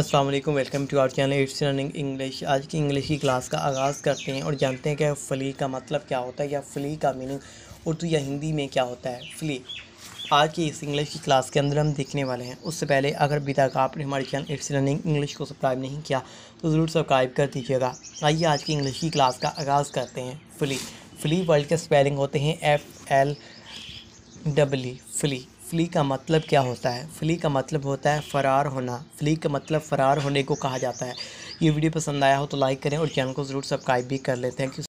अस्सलाम वालेकुम welcome to our channel it's running English आज की इंग्लिश की क्लास का आगाज़ करते हैं और जानते हैं कि फ़ली का मतलब क्या होता है या फ़ली का मीनिंग उर्दू या हिंदी में क्या होता है फ़ली आज की इस इंग्लिश की क्लास के अंदर हम देखने वाले हैं उससे पहले अगर अभी तक आपने हमारे चैनल इट्स रनिंग इंग्लिश को सब्सक्राइब नहीं किया तो ज़रूर सब्सक्राइब कर दीजिएगा आइए आज की इंग्लिश की क्लास का आगाज़ करते हैं फ़ली फ़ली वर्ल्ड के स्पेलिंग होते हैं F L double E flee flee का मतलब क्या होता है फ़्ली का मतलब होता है फ़रार होना फ़्ली का मतलब फ़रार होने को कहा जाता है ये वीडियो पसंद आया हो तो लाइक करें और चैनल को ज़रूर सब्सक्राइब भी कर लें थैंक यू